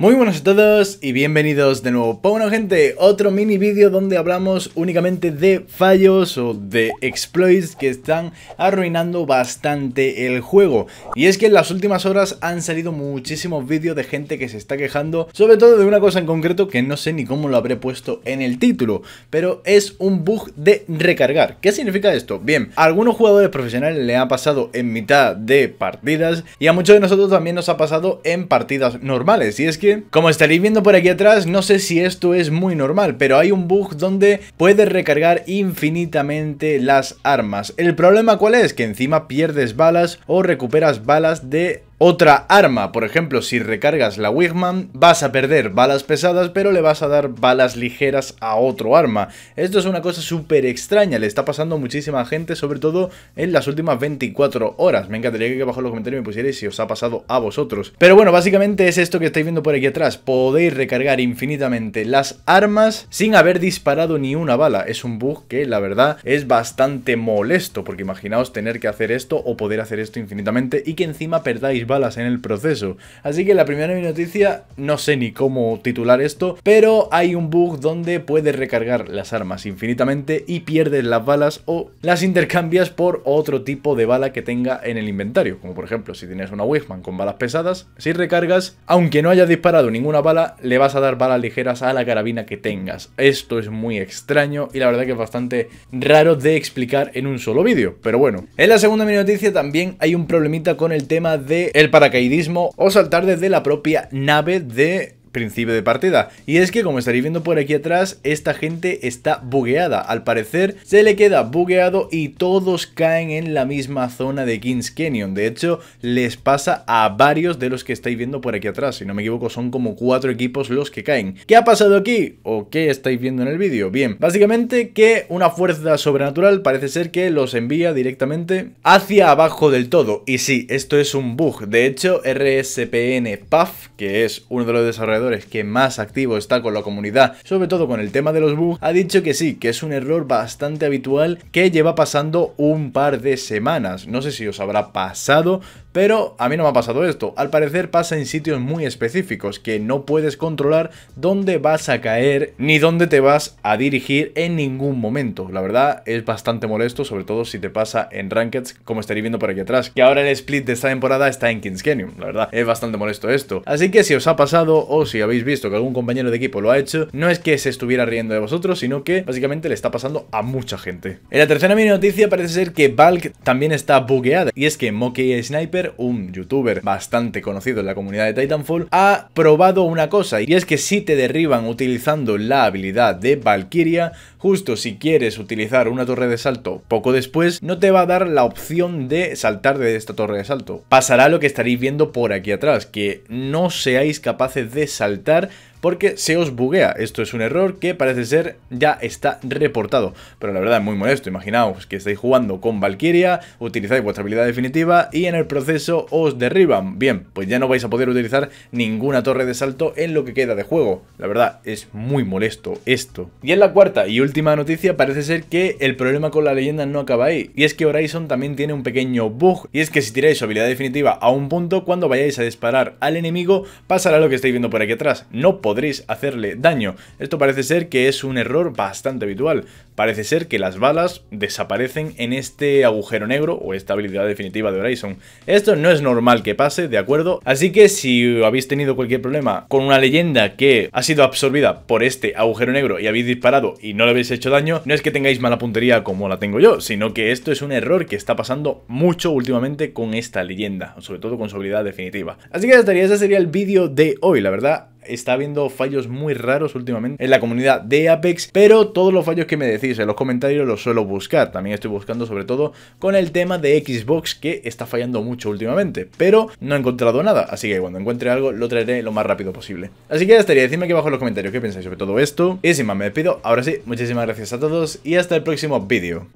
Muy buenas a todos y bienvenidos de nuevo. Pues bueno gente, otro mini vídeo donde hablamos únicamente de fallos o de exploits que están arruinando bastante el juego. Y es que en las últimas horas han salido muchísimos vídeos de gente que se está quejando, sobre todo de una cosa en concreto que no sé ni cómo lo habré puesto en el título, pero es un bug de recargar. ¿Qué significa esto? Bien, a algunos jugadores profesionales le ha pasado en mitad de partidas y a muchos de nosotros también nos ha pasado en partidas normales. Y es que como estaréis viendo por aquí atrás, no sé si esto es muy normal, pero hay un bug donde puedes recargar infinitamente las armas. El problema cuál es? Que encima pierdes balas o recuperas balas de otra arma. Por ejemplo, si recargas la Wigman, vas a perder balas pesadas, pero le vas a dar balas ligeras a otro arma. Esto es una cosa súper extraña, le está pasando muchísima gente, sobre todo en las últimas 24 horas. Me encantaría que abajo en los comentarios me pusierais si os ha pasado a vosotros. Pero bueno, básicamente es esto que estáis viendo por aquí atrás. Podéis recargar infinitamente las armas sin haber disparado ni una bala. Es un bug que la verdad es bastante molesto, porque imaginaos tener que hacer esto o poder hacer esto infinitamente y que encima perdáis balas en el proceso. Así que la primera mini noticia, no sé ni cómo titular esto, pero hay un bug donde puedes recargar las armas infinitamente y pierdes las balas o las intercambias por otro tipo de bala que tenga en el inventario. Como por ejemplo, si tienes una Wigman con balas pesadas, si recargas, aunque no hayas disparado ninguna bala, le vas a dar balas ligeras a la carabina que tengas. Esto es muy extraño y la verdad que es bastante raro de explicar en un solo vídeo, pero bueno. En la segunda mini noticia también hay un problemita con el tema de el paracaidismo o saltar desde la propia nave de principio de partida. Y es que como estaréis viendo por aquí atrás, esta gente está bugueada. Al parecer se le queda bugueado y todos caen en la misma zona de Kings Canyon. De hecho, les pasa a varios de los que estáis viendo por aquí atrás. Si no me equivoco, son como cuatro equipos los que caen. ¿Qué ha pasado aquí? ¿O qué estáis viendo en el vídeo? Bien, básicamente que una fuerza sobrenatural parece ser que los envía directamente hacia abajo del todo. Y sí, esto es un bug. De hecho, RSPN Puff, que es uno de los desarrolladores que más activo está con la comunidad, sobre todo con el tema de los bugs, ha dicho que sí, que es un error bastante habitual que lleva pasando un par de semanas. No sé si os habrá pasado, pero a mí no me ha pasado esto. Al parecer pasa en sitios muy específicos que no puedes controlar dónde vas a caer ni dónde te vas a dirigir en ningún momento. La verdad es bastante molesto, sobre todo si te pasa en Rankeds, como estaréis viendo por aquí atrás. Que ahora el split de esta temporada está en Kings Canyon. La verdad es bastante molesto esto. Así que si os ha pasado, os si habéis visto que algún compañero de equipo lo ha hecho, no es que se estuviera riendo de vosotros, sino que básicamente le está pasando a mucha gente. En la tercera mini noticia parece ser que Valk también está bugueada, y es que Mokey Sniper, un youtuber bastante conocido en la comunidad de Titanfall, ha probado una cosa, y es que si te derriban utilizando la habilidad de Valkyria, justo si quieres utilizar una torre de salto poco después, no te va a dar la opción de saltar de esta torre de salto. Pasará lo que estaréis viendo por aquí atrás, que no seáis capaces de saltar porque se os buguea. Esto es un error que parece ser ya está reportado, pero la verdad es muy molesto. Imaginaos que estáis jugando con Valkyria, utilizáis vuestra habilidad definitiva y en el proceso os derriban. Bien, pues ya no vais a poder utilizar ninguna torre de salto en lo que queda de juego. La verdad es muy molesto esto. Y en la cuarta y última noticia parece ser que el problema con la leyenda no acaba ahí, y es que Horizon también tiene un pequeño bug, y es que si tiráis su habilidad definitiva a un punto, cuando vayáis a disparar al enemigo, pasará lo que estáis viendo por aquí atrás. No podéis podréis hacerle daño. Esto parece ser que es un error bastante habitual. Parece ser que las balas desaparecen en este agujero negro o esta habilidad definitiva de Horizon. Esto no es normal que pase, ¿de acuerdo? Así que si habéis tenido cualquier problema con una leyenda que ha sido absorbida por este agujero negro y habéis disparado y no le habéis hecho daño, no es que tengáis mala puntería como la tengo yo, sino que esto es un error que está pasando mucho últimamente con esta leyenda, sobre todo con su habilidad definitiva. Así que ya estaría, ese sería el vídeo de hoy, la verdad está habiendo fallos muy raros últimamente en la comunidad de Apex, pero todos los fallos que me decís en los comentarios los suelo buscar. También estoy buscando sobre todo con el tema de Xbox que está fallando mucho últimamente, pero no he encontrado nada, así que cuando encuentre algo lo traeré lo más rápido posible. Así que ya estaría, decidme aquí abajo en los comentarios qué pensáis sobre todo esto. Y sin más me despido, ahora sí, muchísimas gracias a todos y hasta el próximo vídeo.